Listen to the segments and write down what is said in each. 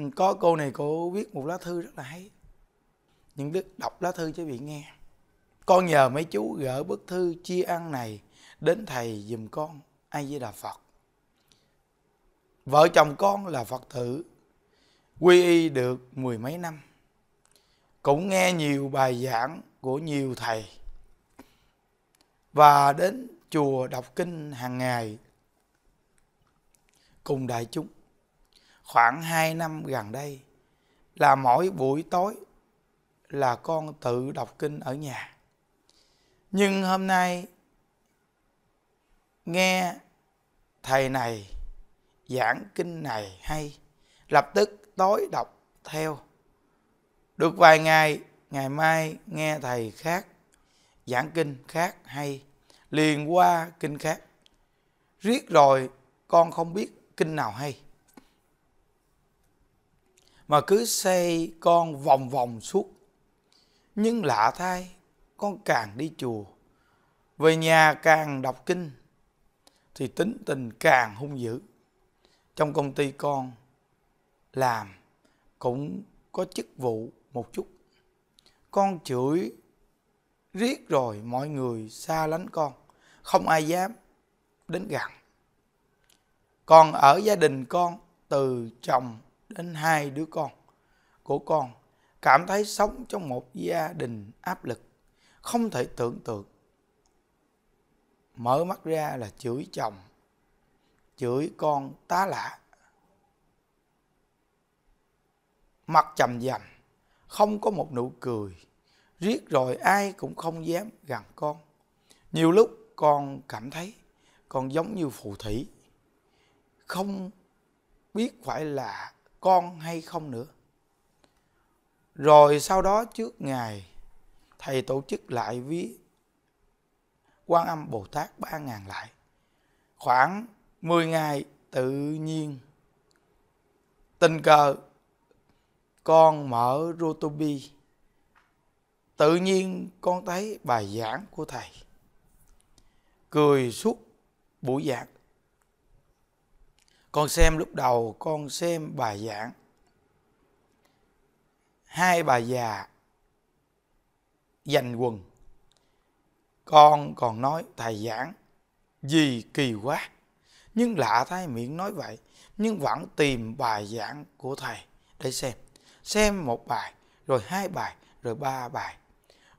Ừ, có cô này cô viết một lá thư rất là hay những đức đọc lá thư cho bị nghe con nhờ mấy chú gỡ bức thư chia ăn này đến thầy giùm con ai với đà phật vợ chồng con là phật tử quy y được mười mấy năm cũng nghe nhiều bài giảng của nhiều thầy và đến chùa đọc kinh hàng ngày cùng đại chúng khoảng 2 năm gần đây là mỗi buổi tối là con tự đọc kinh ở nhà. Nhưng hôm nay nghe thầy này giảng kinh này hay lập tức tối đọc theo. Được vài ngày, ngày mai nghe thầy khác giảng kinh khác hay liền qua kinh khác. Riết rồi con không biết kinh nào hay mà cứ xây con vòng vòng suốt nhưng lạ thay con càng đi chùa về nhà càng đọc kinh thì tính tình càng hung dữ trong công ty con làm cũng có chức vụ một chút con chửi riết rồi mọi người xa lánh con không ai dám đến gần còn ở gia đình con từ chồng đến hai đứa con của con cảm thấy sống trong một gia đình áp lực không thể tưởng tượng mở mắt ra là chửi chồng chửi con tá lạ mặt chầm dầm không có một nụ cười riết rồi ai cũng không dám gần con nhiều lúc con cảm thấy con giống như phù thủy không biết phải là con hay không nữa rồi sau đó trước ngày thầy tổ chức lại viết quan âm bồ tát ba ngàn lại khoảng 10 ngày tự nhiên tình cờ con mở rotobi tự nhiên con thấy bài giảng của thầy cười suốt buổi giảng con xem lúc đầu con xem bài giảng hai bà già giành quần con còn nói thầy giảng gì kỳ quá nhưng lạ thay miệng nói vậy nhưng vẫn tìm bài giảng của thầy để xem xem một bài rồi hai bài rồi ba bài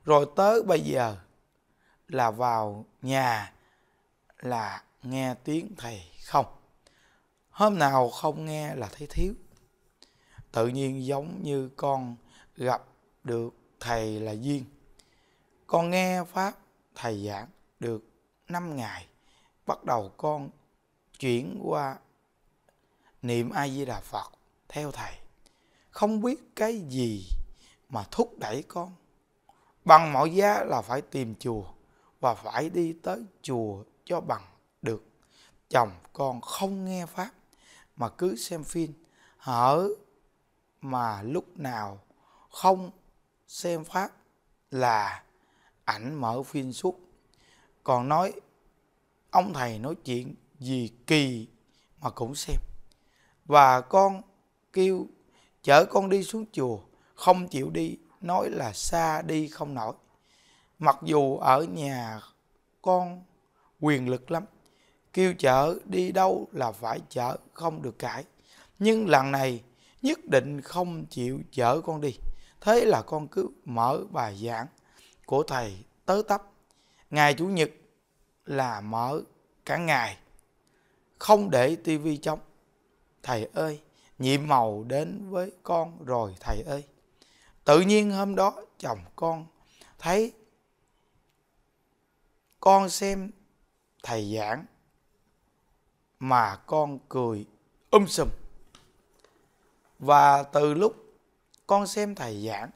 rồi tới bây giờ là vào nhà là nghe tiếng thầy không hôm nào không nghe là thấy thiếu tự nhiên giống như con gặp được thầy là duyên con nghe pháp thầy giảng được năm ngày bắt đầu con chuyển qua niệm a di đà phật theo thầy không biết cái gì mà thúc đẩy con bằng mọi giá là phải tìm chùa và phải đi tới chùa cho bằng được chồng con không nghe pháp mà cứ xem phim hở mà lúc nào không xem phát là ảnh mở phim suốt còn nói ông thầy nói chuyện gì kỳ mà cũng xem và con kêu chở con đi xuống chùa không chịu đi nói là xa đi không nổi mặc dù ở nhà con quyền lực lắm kêu chở đi đâu là phải chở không được cãi nhưng lần này nhất định không chịu chở con đi thế là con cứ mở bài giảng của thầy tớ tấp ngày chủ nhật là mở cả ngày không để tivi trong thầy ơi nhiệm màu đến với con rồi thầy ơi tự nhiên hôm đó chồng con thấy con xem thầy giảng mà con cười um sùm. Và từ lúc con xem thầy giảng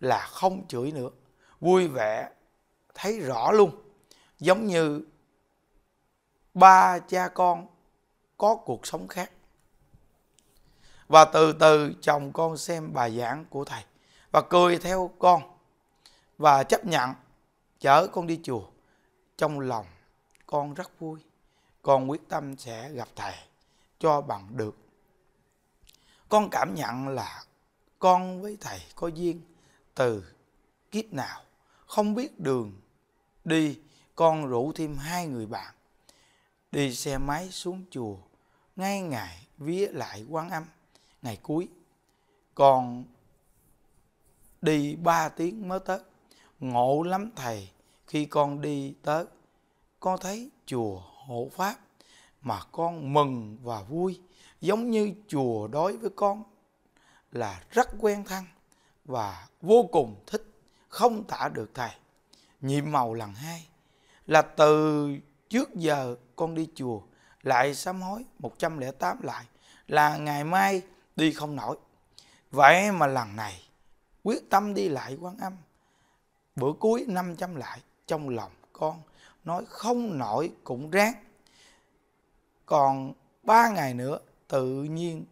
là không chửi nữa, vui vẻ, thấy rõ luôn. Giống như ba cha con có cuộc sống khác. Và từ từ chồng con xem bài giảng của thầy và cười theo con và chấp nhận chở con đi chùa. Trong lòng con rất vui con quyết tâm sẽ gặp thầy cho bằng được con cảm nhận là con với thầy có duyên từ kiếp nào không biết đường đi con rủ thêm hai người bạn đi xe máy xuống chùa ngay ngày vía lại quán âm ngày cuối con đi ba tiếng mới tới ngộ lắm thầy khi con đi tới con thấy chùa hộ pháp mà con mừng và vui giống như chùa đối với con là rất quen thân và vô cùng thích không tả được thầy nhiệm màu lần hai là từ trước giờ con đi chùa lại sám hối 108 lại là ngày mai đi không nổi vậy mà lần này quyết tâm đi lại quán âm bữa cuối 500 lại trong lòng con nói không nổi cũng ráng còn ba ngày nữa tự nhiên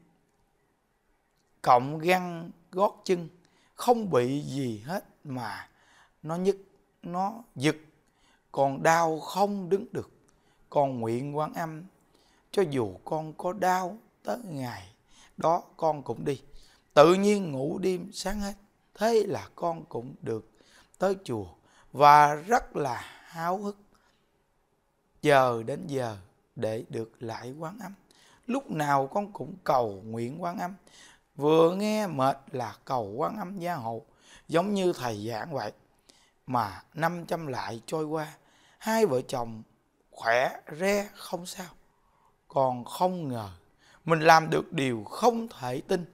cộng găng gót chân không bị gì hết mà nó nhức nó giật còn đau không đứng được còn nguyện quan âm cho dù con có đau tới ngày đó con cũng đi tự nhiên ngủ đêm sáng hết thế là con cũng được tới chùa và rất là háo hức giờ đến giờ để được lại quán âm lúc nào con cũng cầu nguyện quán âm vừa nghe mệt là cầu quán âm gia hộ giống như thầy giảng vậy mà năm trăm lại trôi qua hai vợ chồng khỏe re không sao còn không ngờ mình làm được điều không thể tin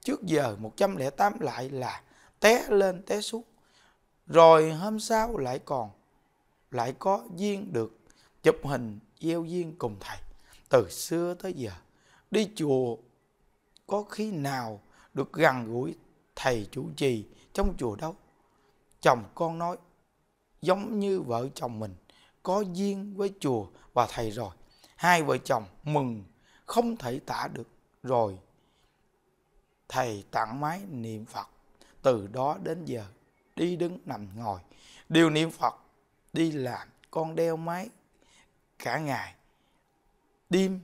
trước giờ 108 lại là té lên té xuống rồi hôm sau lại còn lại có duyên được chụp hình gieo duyên cùng thầy từ xưa tới giờ đi chùa có khi nào được gần gũi thầy chủ trì trong chùa đâu chồng con nói giống như vợ chồng mình có duyên với chùa và thầy rồi hai vợ chồng mừng không thể tả được rồi thầy tặng máy niệm phật từ đó đến giờ đi đứng nằm ngồi đều niệm phật đi làm con đeo máy cả ngày đêm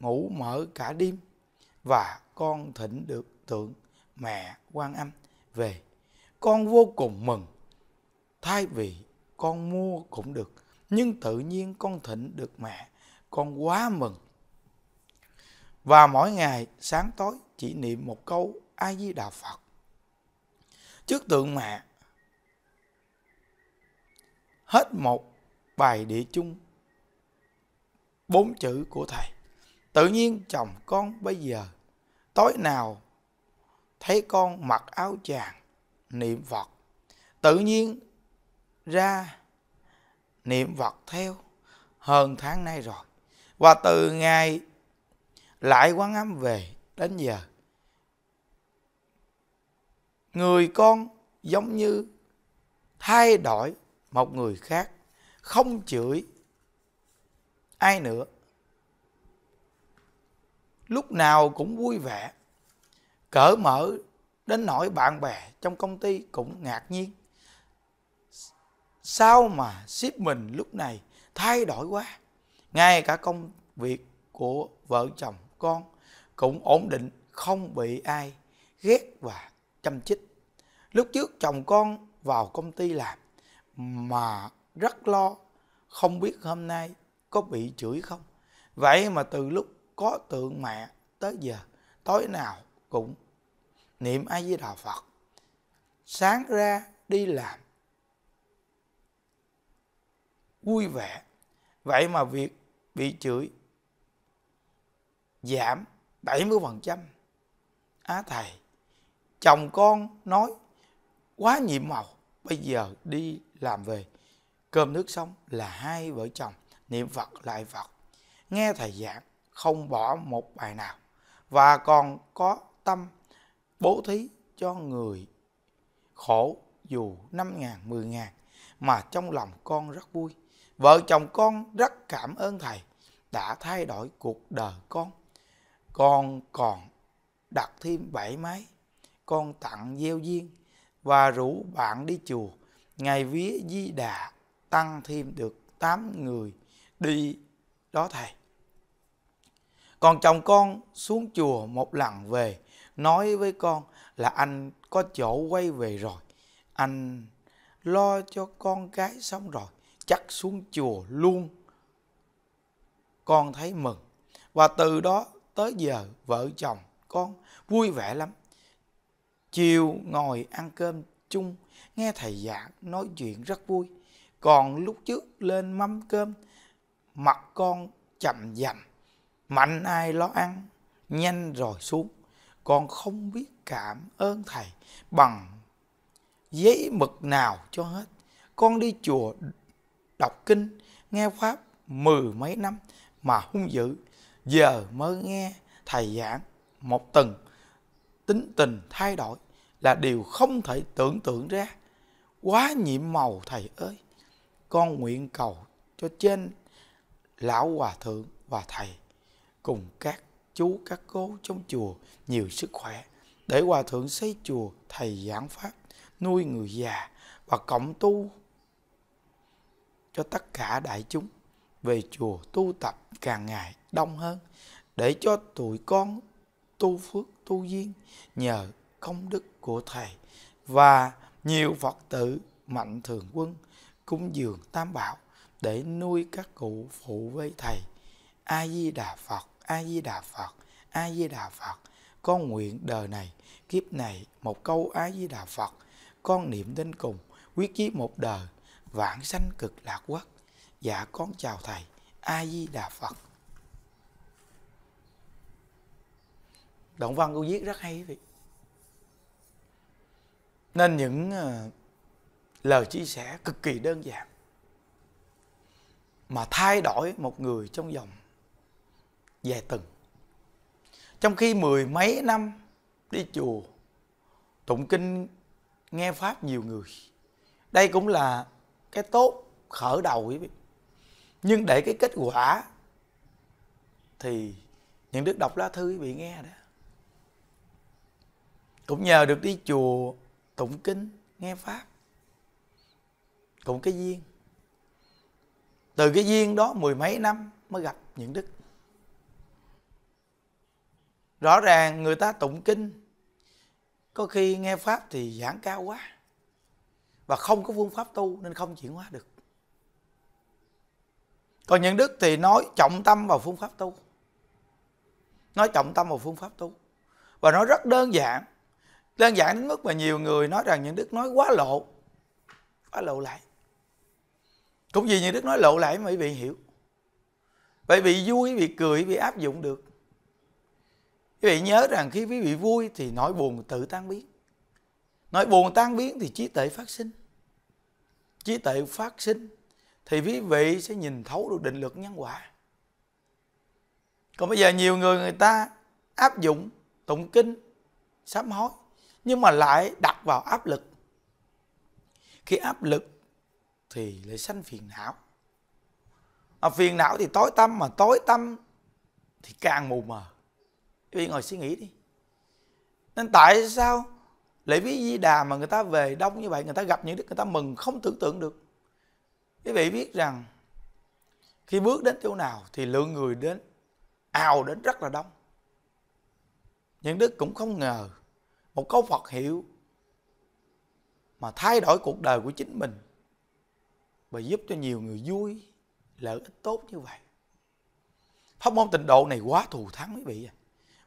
ngủ mở cả đêm và con thỉnh được tượng mẹ quan âm về con vô cùng mừng thay vì con mua cũng được nhưng tự nhiên con thỉnh được mẹ con quá mừng và mỗi ngày sáng tối chỉ niệm một câu a di đà phật trước tượng mẹ hết một bài địa chung bốn chữ của thầy tự nhiên chồng con bây giờ tối nào thấy con mặc áo chàng niệm phật tự nhiên ra niệm phật theo hơn tháng nay rồi và từ ngày lại quán âm về đến giờ người con giống như thay đổi một người khác không chửi ai nữa lúc nào cũng vui vẻ cởi mở đến nỗi bạn bè trong công ty cũng ngạc nhiên sao mà ship mình lúc này thay đổi quá ngay cả công việc của vợ chồng con cũng ổn định không bị ai ghét và chăm chích lúc trước chồng con vào công ty làm mà rất lo không biết hôm nay có bị chửi không vậy mà từ lúc có tượng mẹ tới giờ tối nào cũng niệm a di đà phật sáng ra đi làm vui vẻ vậy mà việc bị chửi giảm 70% á thầy chồng con nói quá nhiệm màu bây giờ đi làm về cơm nước xong là hai vợ chồng niệm Phật lại Phật, nghe thầy giảng, không bỏ một bài nào và còn có tâm bố thí cho người khổ dù 5 ngàn, 10 ngàn mà trong lòng con rất vui. Vợ chồng con rất cảm ơn thầy đã thay đổi cuộc đời con. Con còn đặt thêm bảy máy, con tặng gieo duyên và rủ bạn đi chùa. Ngày vía Di Đà tăng thêm được 8 người đi đó thầy còn chồng con xuống chùa một lần về nói với con là anh có chỗ quay về rồi anh lo cho con cái xong rồi chắc xuống chùa luôn con thấy mừng và từ đó tới giờ vợ chồng con vui vẻ lắm chiều ngồi ăn cơm chung nghe thầy giảng nói chuyện rất vui còn lúc trước lên mâm cơm mặt con chậm dặm, mạnh ai lo ăn nhanh rồi xuống con không biết cảm ơn thầy bằng giấy mực nào cho hết con đi chùa đọc kinh nghe pháp mười mấy năm mà hung dữ giờ mới nghe thầy giảng một tuần tính tình thay đổi là điều không thể tưởng tượng ra quá nhiệm màu thầy ơi con nguyện cầu cho trên lão hòa thượng và thầy cùng các chú các cô trong chùa nhiều sức khỏe để hòa thượng xây chùa thầy giảng pháp nuôi người già và cộng tu cho tất cả đại chúng về chùa tu tập càng ngày đông hơn để cho tụi con tu phước tu duyên nhờ công đức của thầy và nhiều phật tử mạnh thường quân cúng dường tam bảo để nuôi các cụ phụ với thầy a di đà phật a di đà phật a di đà phật con nguyện đời này kiếp này một câu a di đà phật con niệm đến cùng quyết chí một đời vãng sanh cực lạc quốc dạ con chào thầy a di đà phật động văn cô viết rất hay vậy nên những ờ, lời chia sẻ cực kỳ đơn giản mà thay đổi một người trong vòng về từng trong khi mười mấy năm đi chùa tụng kinh nghe pháp nhiều người đây cũng là cái tốt khởi đầu quý vị nhưng để cái kết quả thì những đức đọc lá thư quý vị nghe đó cũng nhờ được đi chùa tụng kinh nghe pháp cũng cái duyên từ cái duyên đó mười mấy năm mới gặp những đức rõ ràng người ta tụng kinh có khi nghe pháp thì giảng cao quá và không có phương pháp tu nên không chuyển hóa được còn những đức thì nói trọng tâm vào phương pháp tu nói trọng tâm vào phương pháp tu và nói rất đơn giản đơn giản đến mức mà nhiều người nói rằng những đức nói quá lộ quá lộ lại cũng vì như đức nói lộ lại mới bị hiểu vậy bị vui bị cười bị áp dụng được quý vị nhớ rằng khi quý vị vui thì nỗi buồn tự tan biến nỗi buồn tan biến thì trí tuệ phát sinh trí tuệ phát sinh thì quý vị sẽ nhìn thấu được định luật nhân quả còn bây giờ nhiều người người ta áp dụng tụng kinh sám hối nhưng mà lại đặt vào áp lực khi áp lực thì lại sanh phiền não mà phiền não thì tối tâm mà tối tâm thì càng mù mờ vì ngồi suy nghĩ đi nên tại sao lễ Ví di đà mà người ta về đông như vậy người ta gặp những đức người ta mừng không tưởng tượng được quý vị biết rằng khi bước đến chỗ nào thì lượng người đến ào đến rất là đông những đức cũng không ngờ một câu phật hiệu mà thay đổi cuộc đời của chính mình và giúp cho nhiều người vui lợi ích tốt như vậy pháp môn tịnh độ này quá thù thắng quý vị à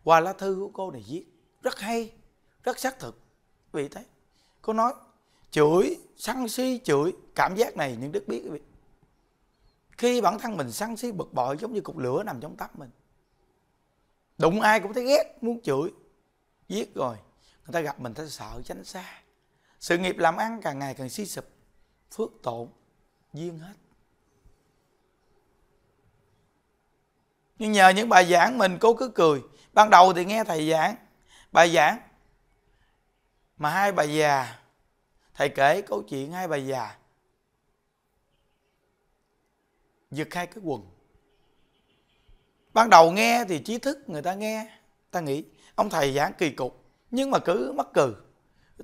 qua lá thư của cô này viết rất hay rất xác thực quý vị thấy cô nói chửi sân si chửi cảm giác này những đức biết quý vị khi bản thân mình sân si bực bội giống như cục lửa nằm trong tóc mình đụng ai cũng thấy ghét muốn chửi giết rồi người ta gặp mình ta sợ tránh xa sự nghiệp làm ăn càng ngày càng suy sụp phước tổn duyên hết nhưng nhờ những bài giảng mình cố cứ cười ban đầu thì nghe thầy giảng bài giảng mà hai bà già thầy kể câu chuyện hai bà già giật hai cái quần ban đầu nghe thì trí thức người ta nghe ta nghĩ ông thầy giảng kỳ cục nhưng mà cứ mắc cừ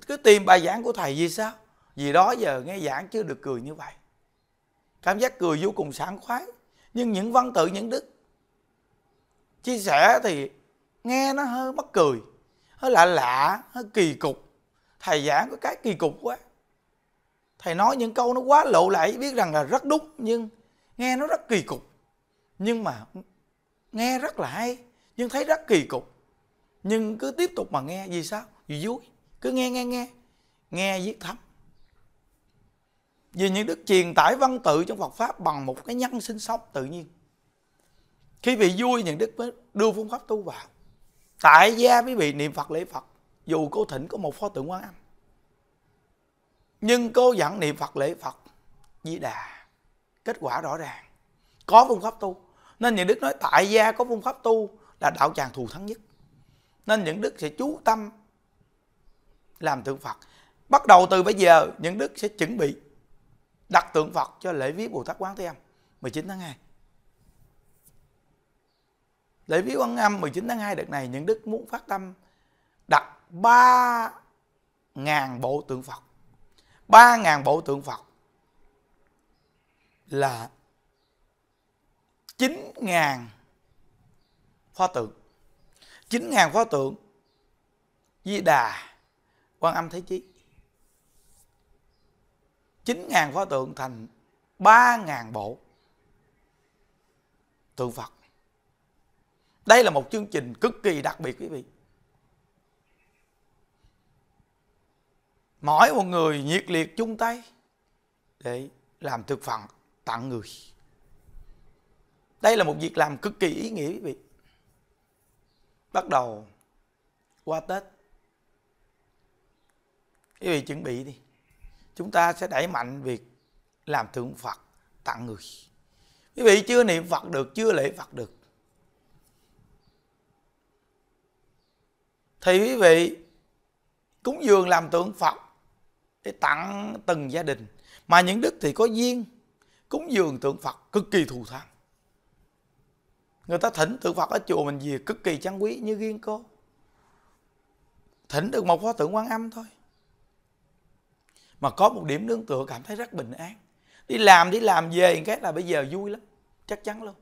cứ tìm bài giảng của thầy vì sao vì đó giờ nghe giảng chưa được cười như vậy cảm giác cười vô cùng sảng khoái nhưng những văn tự những đức chia sẻ thì nghe nó hơi mắc cười hơi lạ lạ hơi kỳ cục thầy giảng có cái kỳ cục quá thầy nói những câu nó quá lộ lẫy biết rằng là rất đúng nhưng nghe nó rất kỳ cục nhưng mà nghe rất là hay nhưng thấy rất kỳ cục nhưng cứ tiếp tục mà nghe vì sao vì vui cứ nghe nghe nghe nghe viết thấm vì những đức truyền tải văn tự trong Phật pháp bằng một cái nhân sinh sống tự nhiên khi vị vui những đức mới đưa phương pháp tu vào tại gia quý vị niệm Phật lễ Phật dù cô thỉnh có một pho tượng quan âm nhưng cô dẫn niệm Phật lễ Phật Di Đà Kết quả rõ ràng Có phương pháp tu Nên những đức nói tại gia có phương pháp tu Là đạo tràng thù thắng nhất Nên những đức sẽ chú tâm Làm tượng Phật Bắt đầu từ bây giờ Những đức sẽ chuẩn bị đặt tượng Phật cho lễ viết Bồ Tát Quán Thế Âm 19 tháng 2. Lễ viết Quán Âm 19 tháng 2 đợt này những đức muốn phát tâm đặt 3 ngàn bộ tượng Phật. 3 ngàn bộ tượng Phật là 9 ngàn pho tượng. 9 ngàn pho tượng Di Đà Quan Âm Thế Chí 9.000 pho tượng thành 3.000 bộ tượng Phật. Đây là một chương trình cực kỳ đặc biệt quý vị. Mỗi một người nhiệt liệt chung tay để làm thực phẩm tặng người. Đây là một việc làm cực kỳ ý nghĩa quý vị. Bắt đầu qua Tết. Quý vị chuẩn bị đi chúng ta sẽ đẩy mạnh việc làm thượng Phật tặng người. Quý vị chưa niệm Phật được, chưa lễ Phật được. Thì quý vị cúng dường làm tượng Phật để tặng từng gia đình. Mà những đức thì có duyên cúng dường tượng Phật cực kỳ thù thắng. Người ta thỉnh tượng Phật ở chùa mình gì cực kỳ trang quý như riêng cô. Thỉnh được một phó tượng quan âm thôi mà có một điểm nương tựa cảm thấy rất bình an đi làm đi làm về cái là bây giờ vui lắm chắc chắn luôn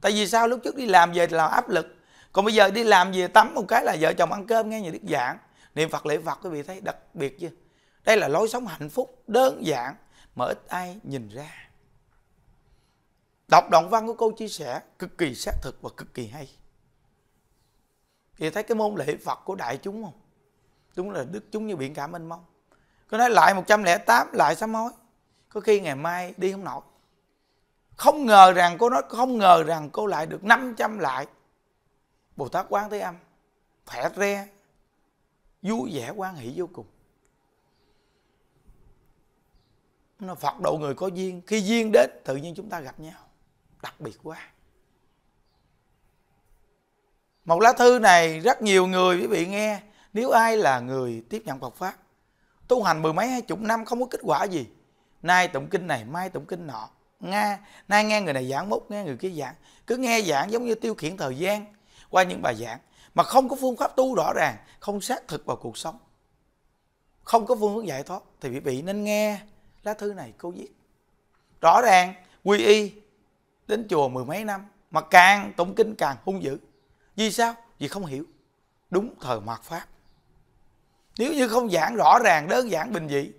tại vì sao lúc trước đi làm về là áp lực còn bây giờ đi làm về tắm một cái là vợ chồng ăn cơm nghe nhà đức giảng niệm phật lễ phật quý vị thấy đặc biệt chưa đây là lối sống hạnh phúc đơn giản mà ít ai nhìn ra đọc đoạn văn của cô chia sẻ cực kỳ xác thực và cực kỳ hay thì thấy cái môn lễ phật của đại chúng không đúng là đức chúng như biển cả mênh mông cô nói lại 108 lại sám hối có khi ngày mai đi không nổi không ngờ rằng cô nói không ngờ rằng cô lại được 500 lại Bồ Tát Quán Thế Âm khỏe re vui vẻ quan hỷ vô cùng nó Phật độ người có duyên khi duyên đến tự nhiên chúng ta gặp nhau đặc biệt quá một lá thư này rất nhiều người quý vị nghe nếu ai là người tiếp nhận Phật pháp tu hành mười mấy hai chục năm không có kết quả gì nay tụng kinh này mai tụng kinh nọ nghe nay nghe người này giảng mốt nghe người kia giảng cứ nghe giảng giống như tiêu khiển thời gian qua những bài giảng mà không có phương pháp tu rõ ràng không xác thực vào cuộc sống không có phương hướng giải thoát thì quý vị nên nghe lá thư này cô viết rõ ràng quy y đến chùa mười mấy năm mà càng tụng kinh càng hung dữ vì sao vì không hiểu đúng thời mạt pháp nếu như không giảng rõ ràng đơn giản bình dị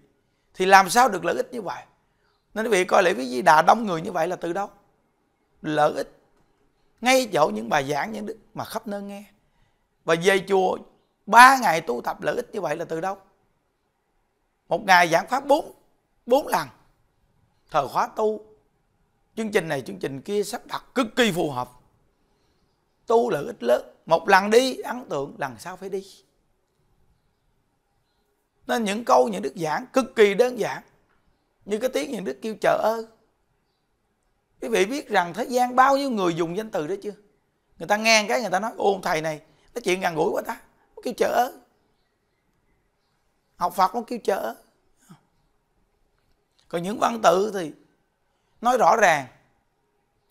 thì làm sao được lợi ích như vậy nên quý vị coi lễ viết di đà đông người như vậy là từ đâu lợi ích ngay chỗ những bài giảng những đức mà khắp nơi nghe và về chùa ba ngày tu tập lợi ích như vậy là từ đâu một ngày giảng pháp bốn bốn lần thời khóa tu chương trình này chương trình kia sắp đặt cực kỳ phù hợp tu lợi ích lớn một lần đi ấn tượng lần sau phải đi nên những câu những đức giảng cực kỳ đơn giản Như cái tiếng những đức kêu chờ ơn Quý vị biết rằng thế gian bao nhiêu người dùng danh từ đó chưa Người ta nghe cái người ta nói Ôn thầy này nói chuyện gần gũi quá ta Nó kêu chờ ơn Học Phật nó kêu chờ ơn Còn những văn tự thì Nói rõ ràng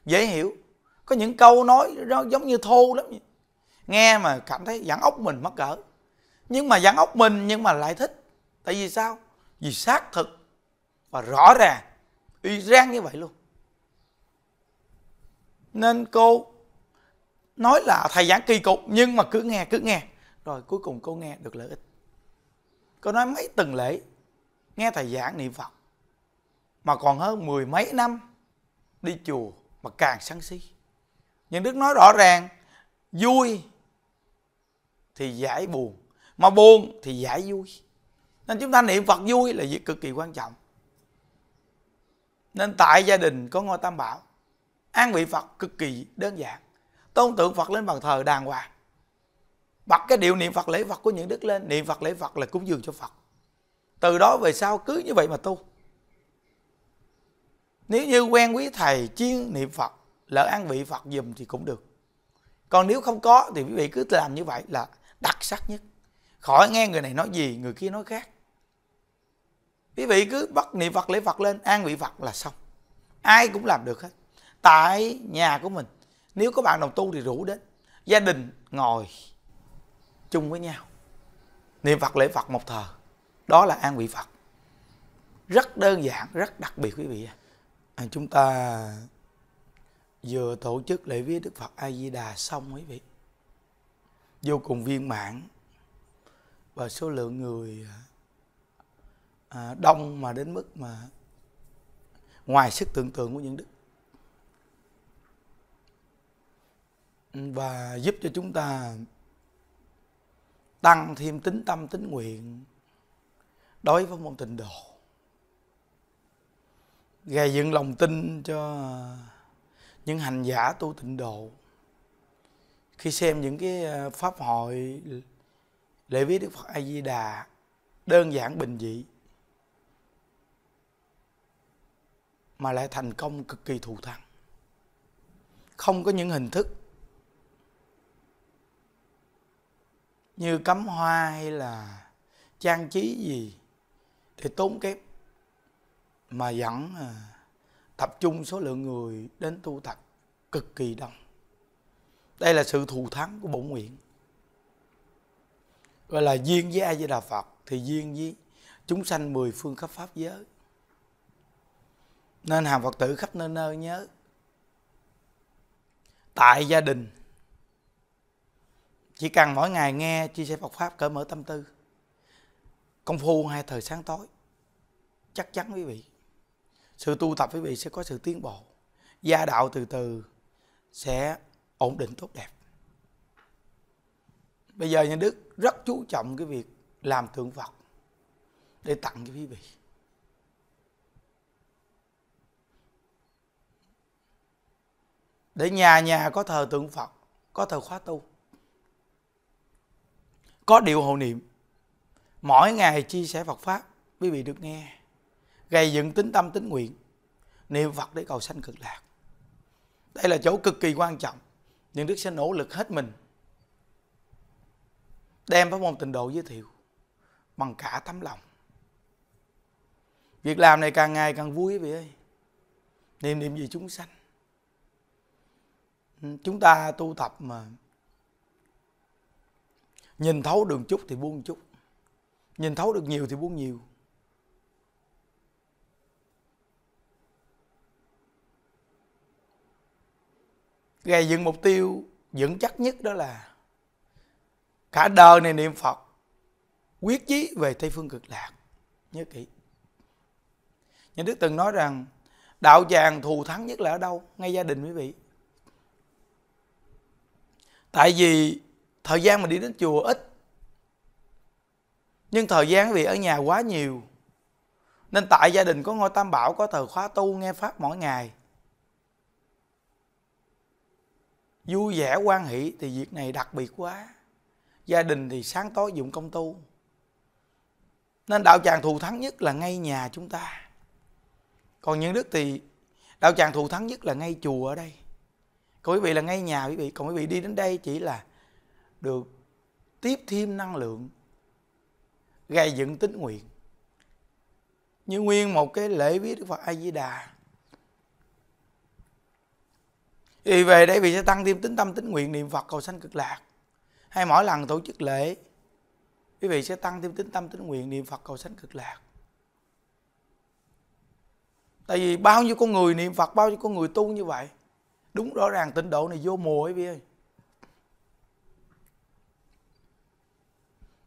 Dễ hiểu Có những câu nói nó giống như thô lắm Nghe mà cảm thấy giảng ốc mình mắc cỡ Nhưng mà giảng ốc mình nhưng mà lại thích tại vì sao vì xác thực và rõ ràng y rang như vậy luôn nên cô nói là thầy giảng kỳ cục nhưng mà cứ nghe cứ nghe rồi cuối cùng cô nghe được lợi ích cô nói mấy tuần lễ nghe thầy giảng niệm phật mà còn hơn mười mấy năm đi chùa mà càng sân si nhưng đức nói rõ ràng vui thì giải buồn mà buồn thì giải vui nên chúng ta niệm phật vui là việc cực kỳ quan trọng nên tại gia đình có ngôi tam bảo an vị phật cực kỳ đơn giản tôn tượng phật lên bàn thờ đàng hoàng bật cái điệu niệm phật lễ phật của những đức lên niệm phật lễ phật là cúng dường cho phật từ đó về sau cứ như vậy mà tu nếu như quen quý thầy chuyên niệm phật lỡ an vị phật dùm thì cũng được còn nếu không có thì quý vị cứ làm như vậy là đặc sắc nhất khỏi nghe người này nói gì người kia nói khác quý vị cứ bắt niệm phật lễ phật lên an vị phật là xong ai cũng làm được hết tại nhà của mình nếu có bạn đồng tu thì rủ đến gia đình ngồi chung với nhau niệm phật lễ phật một thờ đó là an vị phật rất đơn giản rất đặc biệt quý vị à, chúng ta vừa tổ chức lễ viếng đức phật a di đà xong quý vị vô cùng viên mãn và số lượng người À, đông mà đến mức mà ngoài sức tưởng tượng của những đức và giúp cho chúng ta tăng thêm tính tâm tính nguyện đối với môn tịnh độ gây dựng lòng tin cho những hành giả tu tịnh độ khi xem những cái à, pháp hội lễ viết đức phật a di đà đơn giản bình dị mà lại thành công cực kỳ thù thắng không có những hình thức như cắm hoa hay là trang trí gì thì tốn kém mà vẫn à, tập trung số lượng người đến tu tập cực kỳ đông đây là sự thù thắng của bổn nguyện gọi là duyên với a di đà phật thì duyên với chúng sanh mười phương khắp pháp giới nên hàng Phật tử khắp nơi nơi nhớ Tại gia đình Chỉ cần mỗi ngày nghe chia sẻ Phật Pháp cởi mở tâm tư Công phu hai thời sáng tối Chắc chắn quý vị Sự tu tập quý vị sẽ có sự tiến bộ Gia đạo từ từ sẽ ổn định tốt đẹp Bây giờ nhà Đức rất chú trọng cái việc làm tượng Phật để tặng cho quý vị. để nhà nhà có thờ tượng phật có thờ khóa tu có điệu hộ niệm mỗi ngày chia sẻ phật pháp quý vị được nghe gây dựng tính tâm tính nguyện niệm phật để cầu sanh cực lạc đây là chỗ cực kỳ quan trọng nhưng đức sẽ nỗ lực hết mình đem pháp môn tịnh độ giới thiệu bằng cả tấm lòng việc làm này càng ngày càng vui quý vị ơi niềm niệm vì chúng sanh chúng ta tu tập mà nhìn thấu đường chút thì buông chút nhìn thấu được nhiều thì buông nhiều gầy dựng mục tiêu vững chắc nhất đó là cả đời này niệm phật quyết chí về tây phương cực lạc nhớ kỹ nhà đức từng nói rằng đạo tràng thù thắng nhất là ở đâu ngay gia đình quý vị tại vì thời gian mình đi đến chùa ít nhưng thời gian vì ở nhà quá nhiều nên tại gia đình có ngôi tam bảo có thờ khóa tu nghe pháp mỗi ngày vui vẻ quan hỷ thì việc này đặc biệt quá gia đình thì sáng tối dụng công tu nên đạo tràng thù thắng nhất là ngay nhà chúng ta còn những đức thì đạo tràng thù thắng nhất là ngay chùa ở đây còn quý vị là ngay nhà quý vị còn quý vị đi đến đây chỉ là được tiếp thêm năng lượng gây dựng tín nguyện như nguyên một cái lễ viết đức phật a di đà thì về đây vì sẽ tăng thêm tính tâm tính nguyện niệm phật cầu sanh cực lạc hay mỗi lần tổ chức lễ quý vị sẽ tăng thêm tính tâm tính nguyện niệm phật cầu sanh cực lạc tại vì bao nhiêu con người niệm phật bao nhiêu con người tu như vậy Đúng rõ ràng tịnh độ này vô mùa ấy Vi ơi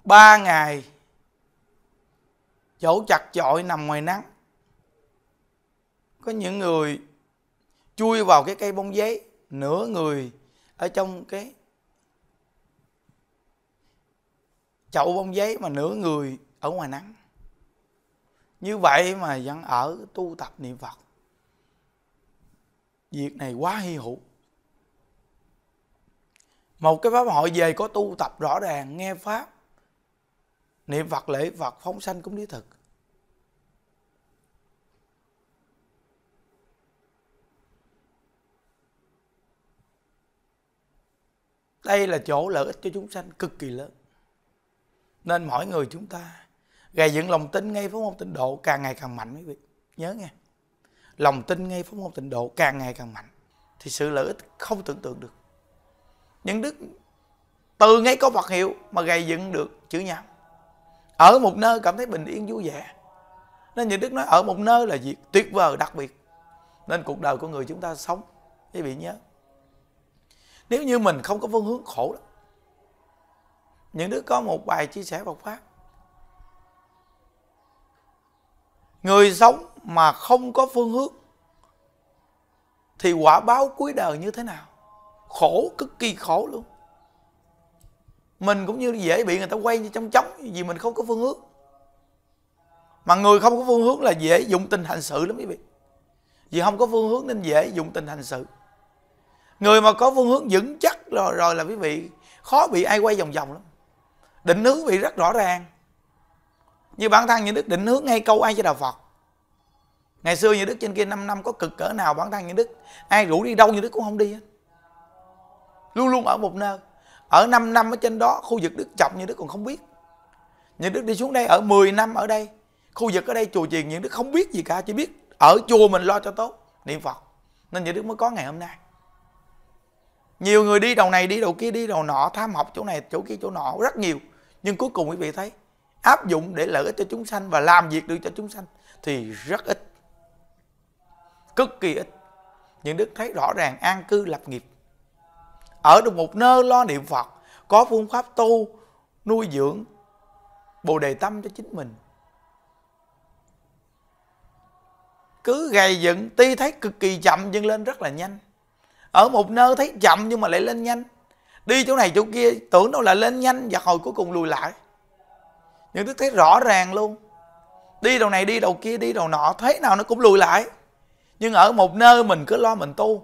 Ba ngày Chỗ chặt chọi nằm ngoài nắng Có những người Chui vào cái cây bông giấy Nửa người Ở trong cái Chậu bông giấy mà nửa người Ở ngoài nắng Như vậy mà vẫn ở tu tập niệm Phật việc này quá hy hữu một cái pháp hội về có tu tập rõ ràng nghe pháp niệm phật lễ phật phóng sanh cũng lý thực đây là chỗ lợi ích cho chúng sanh cực kỳ lớn nên mỗi người chúng ta gầy dựng lòng tin ngay với môn tịnh độ càng ngày càng mạnh quý vị nhớ nghe lòng tin ngay pháp môn tình độ càng ngày càng mạnh thì sự lợi ích không tưởng tượng được những đức từ ngay có vật hiệu mà gây dựng được chữ nhám ở một nơi cảm thấy bình yên vui vẻ nên những đức nói ở một nơi là việc tuyệt vời đặc biệt nên cuộc đời của người chúng ta sống quý vị nhớ nếu như mình không có phương hướng khổ lắm những đức có một bài chia sẻ Phật pháp người sống mà không có phương hướng thì quả báo cuối đời như thế nào khổ cực kỳ khổ luôn mình cũng như dễ bị người ta quay như trong chóng vì mình không có phương hướng mà người không có phương hướng là dễ dụng tình hành sự lắm quý vị vì không có phương hướng nên dễ dụng tình hành sự người mà có phương hướng vững chắc rồi rồi là quý vị khó bị ai quay vòng vòng lắm định hướng bị rất rõ ràng như bản thân như đức định hướng ngay câu ai cho đạo phật ngày xưa như đức trên kia 5 năm có cực cỡ nào bản thân như đức ai rủ đi đâu như đức cũng không đi luôn luôn ở một nơi ở 5 năm ở trên đó khu vực đức chọc như đức còn không biết như đức đi xuống đây ở 10 năm ở đây khu vực ở đây chùa chiền như đức không biết gì cả chỉ biết ở chùa mình lo cho tốt niệm phật nên như đức mới có ngày hôm nay nhiều người đi đầu này đi đầu kia đi đầu nọ tham học chỗ này chỗ kia chỗ nọ rất nhiều nhưng cuối cùng quý vị thấy áp dụng để lợi ích cho chúng sanh và làm việc được cho chúng sanh thì rất ít cực kỳ ít những đức thấy rõ ràng an cư lập nghiệp ở được một nơi lo niệm phật có phương pháp tu nuôi dưỡng bồ đề tâm cho chính mình cứ gầy dựng tuy thấy cực kỳ chậm nhưng lên rất là nhanh ở một nơi thấy chậm nhưng mà lại lên nhanh đi chỗ này chỗ kia tưởng đâu là lên nhanh và hồi cuối cùng lùi lại những thứ thấy rõ ràng luôn đi đầu này đi đầu kia đi đầu nọ thế nào nó cũng lùi lại nhưng ở một nơi mình cứ lo mình tu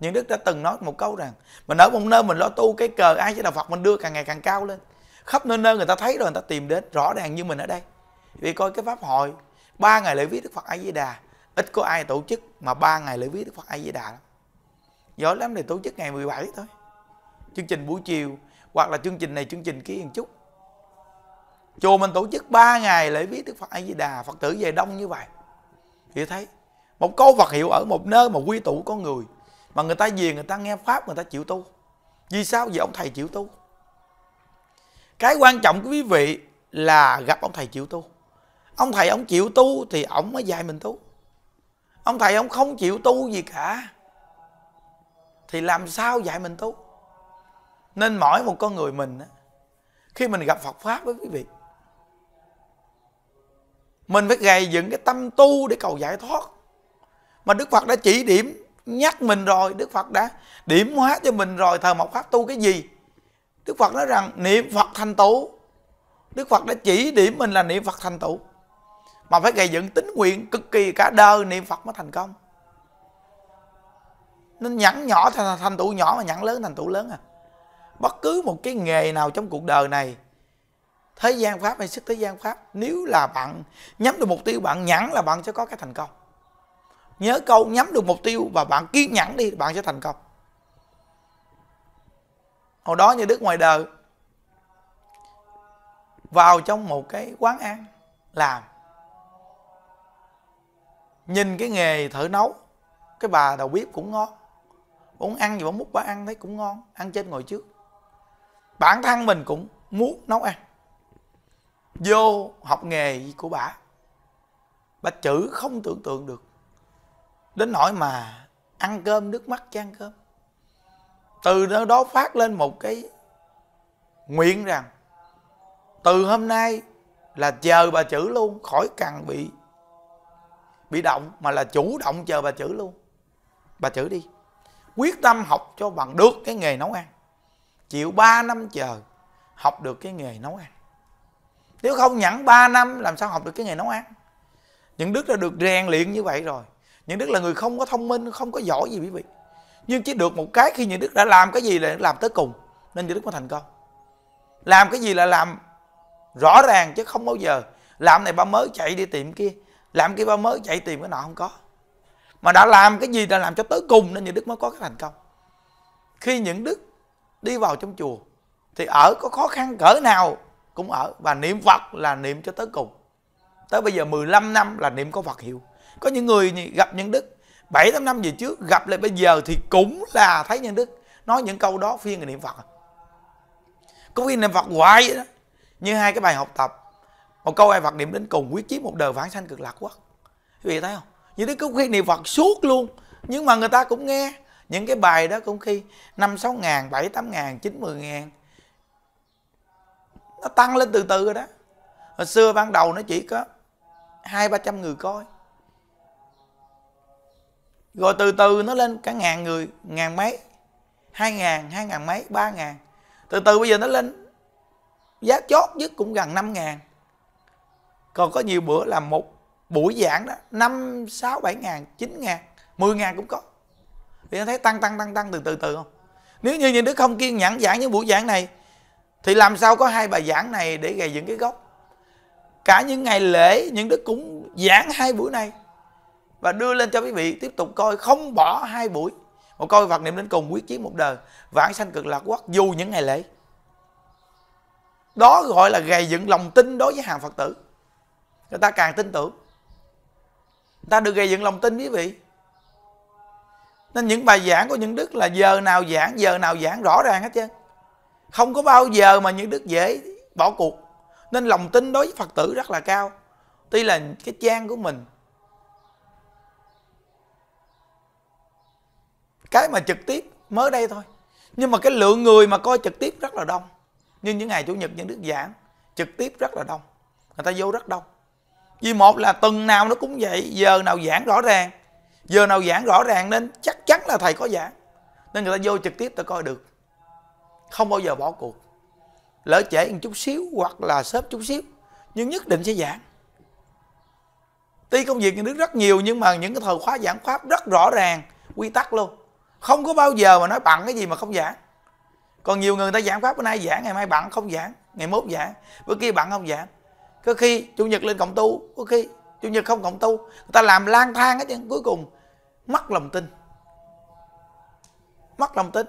những đức đã từng nói một câu rằng mình ở một nơi mình lo tu cái cờ ai với đạo phật mình đưa càng ngày càng cao lên khắp nơi nơi người ta thấy rồi người ta tìm đến rõ ràng như mình ở đây vì coi cái pháp hội ba ngày lễ viết đức phật a di đà ít có ai tổ chức mà ba ngày lễ viết đức phật a di đà lắm giỏi lắm thì tổ chức ngày 17 thôi chương trình buổi chiều hoặc là chương trình này chương trình kia một chút chùa mình tổ chức 3 ngày lễ viết đức phật a di đà phật tử về đông như vậy thì thấy một câu Phật hiệu ở một nơi mà quy tụ con người mà người ta về người ta nghe pháp người ta chịu tu vì sao vì ông thầy chịu tu cái quan trọng của quý vị là gặp ông thầy chịu tu ông thầy ông chịu tu thì ông mới dạy mình tu ông thầy ông không chịu tu gì cả thì làm sao dạy mình tu nên mỗi một con người mình khi mình gặp phật pháp với quý vị mình phải gầy dựng cái tâm tu để cầu giải thoát mà đức phật đã chỉ điểm nhắc mình rồi đức phật đã điểm hóa cho mình rồi thờ mộc pháp tu cái gì đức phật nói rằng niệm phật thành tựu đức phật đã chỉ điểm mình là niệm phật thành tựu mà phải gầy dựng tính nguyện cực kỳ cả đời niệm phật mới thành công nên nhẵn nhỏ thành, thành tựu nhỏ mà nhẵn lớn thành tựu lớn à bất cứ một cái nghề nào trong cuộc đời này thế gian pháp hay sức thế gian pháp nếu là bạn nhắm được mục tiêu bạn nhẫn là bạn sẽ có cái thành công nhớ câu nhắm được mục tiêu và bạn kiên nhẫn đi bạn sẽ thành công hồi đó như đức ngoài đời vào trong một cái quán ăn làm nhìn cái nghề thợ nấu cái bà đầu bếp cũng ngon muốn ăn gì bỗng múc bà ăn thấy cũng ngon ăn trên ngồi trước bản thân mình cũng muốn nấu ăn vô học nghề của bà bà chữ không tưởng tượng được đến nỗi mà ăn cơm nước mắt chan cơm từ nơi đó phát lên một cái nguyện rằng từ hôm nay là chờ bà chữ luôn khỏi cần bị bị động mà là chủ động chờ bà chữ luôn bà chữ đi quyết tâm học cho bằng được cái nghề nấu ăn chịu 3 năm chờ học được cái nghề nấu ăn nếu không nhẫn 3 năm làm sao học được cái nghề nấu ăn những đức đã được rèn luyện như vậy rồi những đức là người không có thông minh không có giỏi gì quý vị nhưng chỉ được một cái khi những đức đã làm cái gì là làm tới cùng nên những đức mới thành công làm cái gì là làm rõ ràng chứ không bao giờ làm này ba mới chạy đi tìm kia làm kia ba mới chạy tìm cái nọ không có mà đã làm cái gì là làm cho tới cùng nên những đức mới có cái thành công khi những đức đi vào trong chùa thì ở có khó khăn cỡ nào cũng ở và niệm Phật là niệm cho tới cùng tới bây giờ 15 năm là niệm có Phật hiệu có những người gặp nhân đức 7 8 năm về trước gặp lại bây giờ thì cũng là thấy nhân đức nói những câu đó phiên người niệm Phật à. có khi niệm Phật hoài đó như hai cái bài học tập một câu ai Phật niệm đến cùng quyết chí một đời vãng sanh cực lạc quốc quý vị thấy không như thế cứ khi niệm Phật suốt luôn nhưng mà người ta cũng nghe những cái bài đó cũng khi năm sáu ngàn bảy tám ngàn chín mười ngàn nó tăng lên từ từ rồi đó hồi xưa ban đầu nó chỉ có hai ba trăm người coi rồi từ từ nó lên cả ngàn người ngàn mấy hai ngàn hai ngàn mấy ba ngàn từ từ bây giờ nó lên giá chót nhất cũng gần năm ngàn còn có nhiều bữa là một buổi giảng đó năm sáu bảy ngàn chín ngàn mười ngàn cũng có thì nó thấy tăng tăng tăng tăng từ từ từ không nếu như những đứa không kiên nhẫn giảng những buổi giảng này thì làm sao có hai bài giảng này để gầy dựng cái gốc cả những ngày lễ những đức cũng giảng hai buổi này và đưa lên cho quý vị tiếp tục coi không bỏ hai buổi một coi vật niệm đến cùng quyết chiến một đời vãng sanh cực lạc quốc dù những ngày lễ đó gọi là gầy dựng lòng tin đối với hàng phật tử người ta càng tin tưởng người ta được gầy dựng lòng tin quý vị nên những bài giảng của những đức là giờ nào giảng giờ nào giảng rõ ràng hết chứ không có bao giờ mà những đức dễ bỏ cuộc nên lòng tin đối với phật tử rất là cao tuy là cái trang của mình cái mà trực tiếp mới đây thôi nhưng mà cái lượng người mà coi trực tiếp rất là đông như những ngày chủ nhật những đức giảng trực tiếp rất là đông người ta vô rất đông vì một là tuần nào nó cũng vậy giờ nào giảng rõ ràng giờ nào giảng rõ ràng nên chắc chắn là thầy có giảng nên người ta vô trực tiếp ta coi được không bao giờ bỏ cuộc lỡ trễ một chút xíu hoặc là sớm chút xíu nhưng nhất định sẽ giảng tuy công việc nhà nước rất nhiều nhưng mà những cái thời khóa giảng pháp rất rõ ràng quy tắc luôn không có bao giờ mà nói bằng cái gì mà không giảng còn nhiều người, người ta giảng pháp bữa nay giảng ngày mai bận không giảng ngày mốt giảng bữa kia bận không giảng có khi chủ nhật lên cộng tu có khi chủ nhật không cộng tu người ta làm lang thang hết trơn cuối cùng mất lòng tin mất lòng tin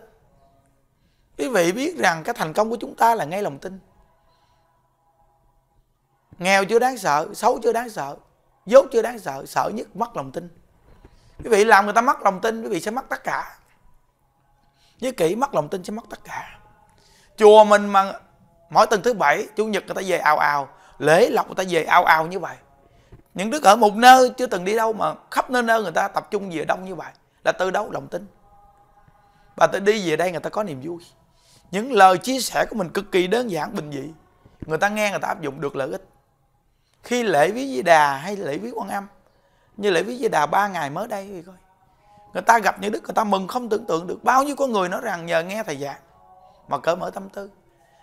quý vị biết rằng cái thành công của chúng ta là ngay lòng tin nghèo chưa đáng sợ xấu chưa đáng sợ dốt chưa đáng sợ sợ nhất mất lòng tin quý vị làm người ta mất lòng tin quý vị sẽ mất tất cả với kỹ mất lòng tin sẽ mất tất cả chùa mình mà mỗi tuần thứ bảy chủ nhật người ta về ào ào lễ lọc người ta về ào ào như vậy những đứa ở một nơi chưa từng đi đâu mà khắp nơi nơi người ta tập trung về đông như vậy là từ đâu lòng tin và tôi đi về đây người ta có niềm vui những lời chia sẻ của mình cực kỳ đơn giản bình dị người ta nghe người ta áp dụng được lợi ích khi lễ viếng di đà hay lễ viếng quan âm như lễ viếng di đà ba ngày mới đây thì coi người ta gặp những đức người ta mừng không tưởng tượng được bao nhiêu con người nói rằng nhờ nghe thầy giảng mà cởi mở tâm tư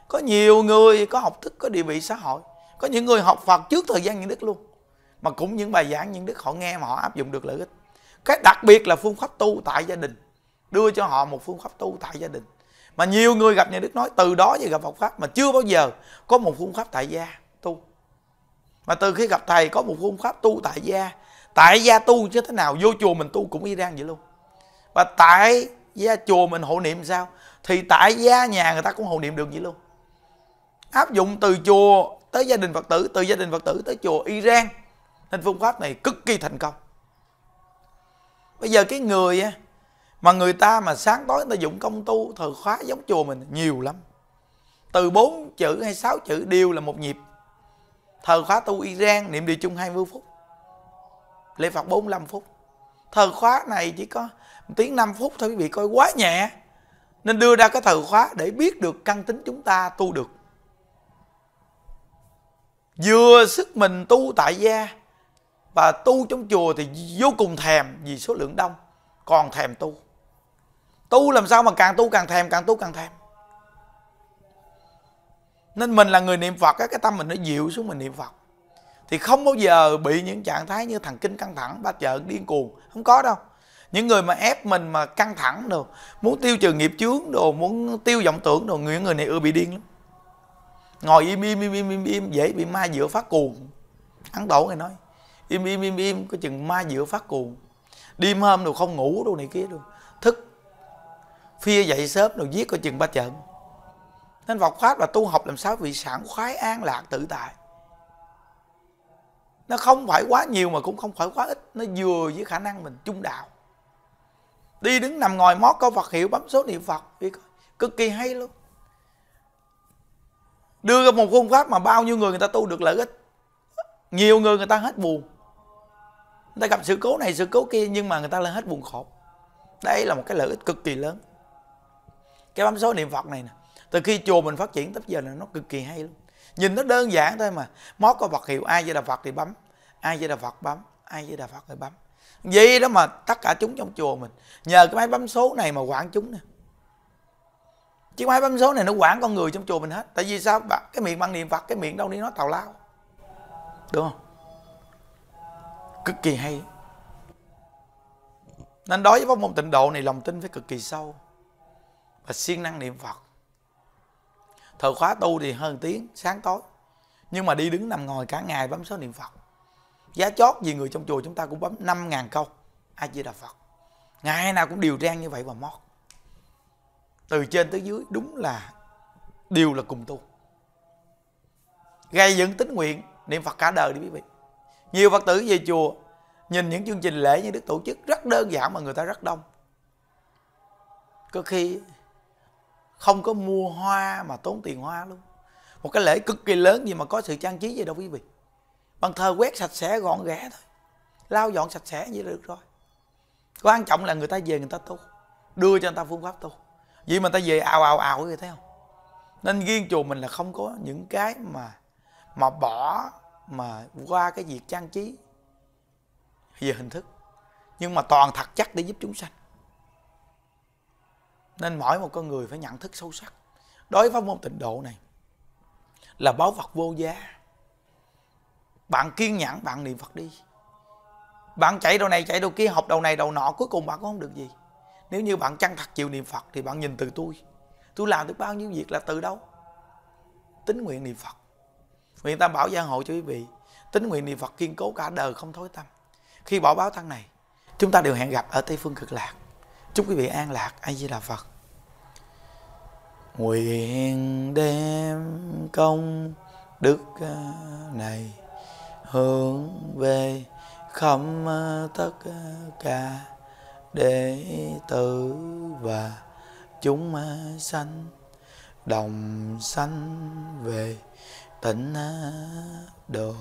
có nhiều người có học thức có địa vị xã hội có những người học phật trước thời gian những đức luôn mà cũng những bài giảng những đức họ nghe mà họ áp dụng được lợi ích cái đặc biệt là phương pháp tu tại gia đình đưa cho họ một phương pháp tu tại gia đình mà nhiều người gặp nhà đức nói từ đó về gặp Phật pháp mà chưa bao giờ có một phương pháp tại gia tu mà từ khi gặp thầy có một phương pháp tu tại gia tại gia tu chứ thế nào vô chùa mình tu cũng y rang vậy luôn và tại gia chùa mình hộ niệm sao thì tại gia nhà người ta cũng hộ niệm được vậy luôn áp dụng từ chùa tới gia đình phật tử từ gia đình phật tử tới chùa iran nên phương pháp này cực kỳ thành công bây giờ cái người mà người ta mà sáng tối người ta dụng công tu thờ khóa giống chùa mình nhiều lắm từ bốn chữ hay sáu chữ đều là một nhịp thờ khóa tu Iran niệm đi chung 20 phút lễ Phật 45 phút thờ khóa này chỉ có tiếng 5 phút thôi quý vị coi quá nhẹ nên đưa ra cái thờ khóa để biết được căn tính chúng ta tu được vừa sức mình tu tại gia và tu trong chùa thì vô cùng thèm vì số lượng đông còn thèm tu tu làm sao mà càng tu càng thèm càng tu càng thèm nên mình là người niệm phật cái tâm mình nó dịu xuống mình niệm phật thì không bao giờ bị những trạng thái như thằng kinh căng thẳng ba chợ điên cuồng không có đâu những người mà ép mình mà căng thẳng đồ muốn tiêu trừ nghiệp chướng đồ muốn tiêu vọng tưởng đồ những người này ưa bị điên lắm ngồi im im im im im, im dễ bị ma dựa phát cuồng ăn tổ người nói im im im im có chừng ma dựa phát cuồng đêm hôm đồ không ngủ đồ này kia đồ Phia dậy sớm rồi giết coi chừng ba trận Nên Phật Pháp là tu học làm sao vị sẵn khoái an lạc tự tại Nó không phải quá nhiều mà cũng không phải quá ít Nó vừa với khả năng mình trung đạo Đi đứng nằm ngồi mót câu Phật hiệu bấm số niệm Phật Cực kỳ hay luôn Đưa ra một phương pháp mà bao nhiêu người người ta tu được lợi ích Nhiều người người ta hết buồn Người ta gặp sự cố này sự cố kia nhưng mà người ta lên hết buồn khổ Đây là một cái lợi ích cực kỳ lớn cái bấm số niệm phật này nè từ khi chùa mình phát triển tới giờ là nó cực kỳ hay luôn nhìn nó đơn giản thôi mà mót có vật hiệu ai với đà phật thì bấm ai với đà phật bấm ai với đà phật thì bấm vậy đó mà tất cả chúng trong chùa mình nhờ cái máy bấm số này mà quản chúng nè chiếc máy bấm số này nó quản con người trong chùa mình hết tại vì sao cái miệng bằng niệm phật cái miệng đâu đi nó tào lao đúng không cực kỳ hay nên đối với pháp môn tịnh độ này lòng tin phải cực kỳ sâu và siêng năng niệm Phật thời khóa tu thì hơn tiếng sáng tối nhưng mà đi đứng nằm ngồi cả ngày bấm số niệm Phật giá chót gì người trong chùa chúng ta cũng bấm 5 ngàn câu ai Di Đà Phật ngày nào cũng điều trang như vậy và mót từ trên tới dưới đúng là đều là cùng tu gây dựng tín nguyện niệm Phật cả đời đi quý vị nhiều Phật tử về chùa nhìn những chương trình lễ như đức tổ chức rất đơn giản mà người ta rất đông có khi không có mua hoa mà tốn tiền hoa luôn một cái lễ cực kỳ lớn gì mà có sự trang trí gì đâu quý vị bằng thờ quét sạch sẽ gọn ghẽ thôi lau dọn sạch sẽ vậy là được rồi quan trọng là người ta về người ta tu đưa cho người ta phương pháp tu vậy mà người ta về ào ào ào quý vị thấy không nên riêng chùa mình là không có những cái mà mà bỏ mà qua cái việc trang trí về hình thức nhưng mà toàn thật chắc để giúp chúng sanh nên mỗi một con người phải nhận thức sâu sắc đối với môn tịnh độ này là báu vật vô giá bạn kiên nhẫn bạn niệm phật đi bạn chạy đầu này chạy đầu kia học đầu này đầu nọ cuối cùng bạn cũng không được gì nếu như bạn chăng thật chịu niệm phật thì bạn nhìn từ tôi tôi làm được bao nhiêu việc là từ đâu tính nguyện niệm phật nguyện tam bảo gia hộ cho quý vị tính nguyện niệm phật kiên cố cả đời không thối tâm khi bỏ báo tăng này chúng ta đều hẹn gặp ở tây phương cực lạc chúc quý vị an lạc a di đà phật nguyện đem công đức à, này hướng về khắp à, tất cả đệ tử và chúng à, sanh đồng sanh về tỉnh độ